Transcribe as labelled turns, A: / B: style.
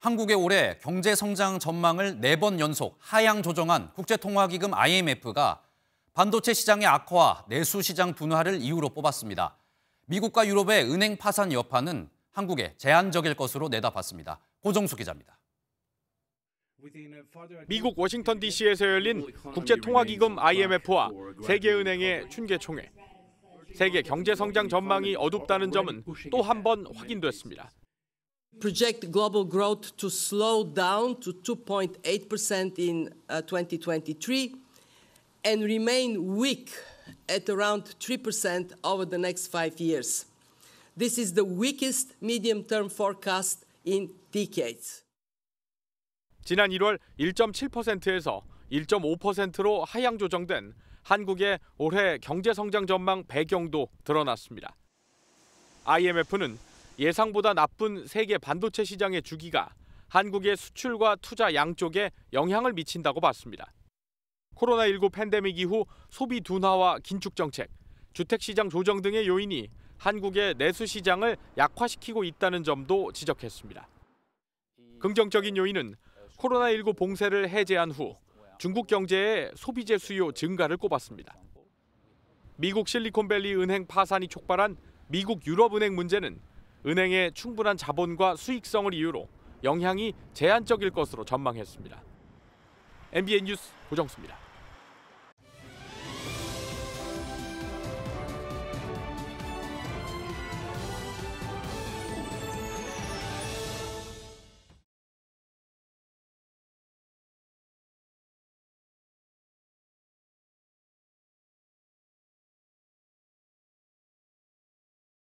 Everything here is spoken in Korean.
A: 한국의 올해 경제 성장 전망을 4번 연속 하향 조정한 국제통화기금 IMF가 반도체 시장의 악화와 내수 시장 분화를 이유로 뽑았습니다. 미국과 유럽의 은행 파산 여파는 한국에 제한적일 것으로 내다봤습니다. 고정수 기자입니다. 미국 워싱턴 DC에서 열린
B: 국제통화기금 IMF와 세계은행의 춘계총회. 세계 경제 성장 전망이 어둡다는 점은 또 한 번 확인됐습니다. project
C: global growth to slow down to 2.8% in uh, 2023 and remain weak at around 3% over the next five years. This is the weakest medium-term forecast in decades.
B: 지난 1월 1.7%에서 1.5%로 하향 조정된 한국의 올해 경제 성장 전망 배경도 드러났습니다. IMF는 예상보다 나쁜 세계 반도체 시장의 주기가 한국의 수출과 투자 양쪽에 영향을 미친다고 봤습니다. 코로나19 팬데믹 이후 소비 둔화와 긴축 정책, 주택 시장 조정 등의 요인이 한국의 내수 시장을 약화시키고 있다는 점도 지적했습니다. 긍정적인 요인은 코로나19 봉쇄를 해제한 후 중국 경제의 소비재 수요 증가를 꼽았습니다. 미국 실리콘밸리 은행 파산이 촉발한 미국 유럽은행 문제는 은행의 충분한 자본과 수익성을 이유로 영향이 제한적일 것으로 전망했습니다. MBN 뉴스 고정수입니다.